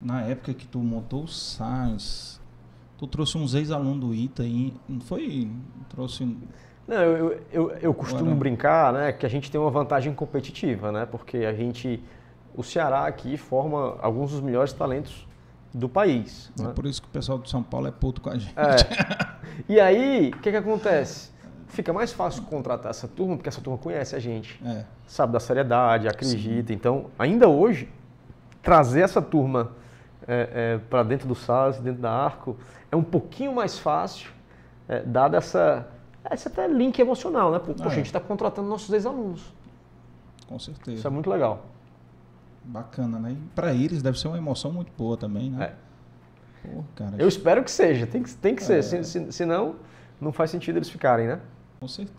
na época que tu montou o Science, tu trouxe uns ex-alunos do ITA não foi? Trouxe. Não, eu, eu, eu costumo Agora... brincar né, que a gente tem uma vantagem competitiva, né? Porque a gente. O Ceará aqui forma alguns dos melhores talentos do país. É né? por isso que o pessoal de São Paulo é puto com a gente. É. E aí, o que, que acontece? Fica mais fácil contratar essa turma, porque essa turma conhece a gente, é. sabe da seriedade, acredita. Sim. Então, ainda hoje, trazer essa turma é, é, para dentro do SAS, dentro da Arco, é um pouquinho mais fácil, é, dada essa, esse até link emocional, né? Poxa, ah, a é. gente está contratando nossos ex-alunos. Com certeza. Isso é muito legal. Bacana, né? E para eles deve ser uma emoção muito boa também, né? É. Pô, cara, Eu espero que seja, tem que, tem que ser, é. senão não faz sentido eles ficarem, né? Com certeza.